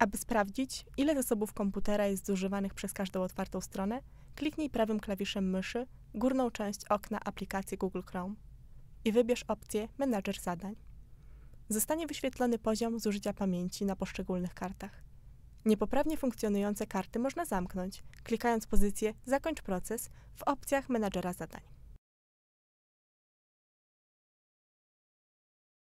Aby sprawdzić, ile zasobów komputera jest zużywanych przez każdą otwartą stronę, kliknij prawym klawiszem myszy górną część okna aplikacji Google Chrome i wybierz opcję Manager zadań. Zostanie wyświetlony poziom zużycia pamięci na poszczególnych kartach. Niepoprawnie funkcjonujące karty można zamknąć, klikając pozycję Zakończ proces w opcjach menadżera zadań.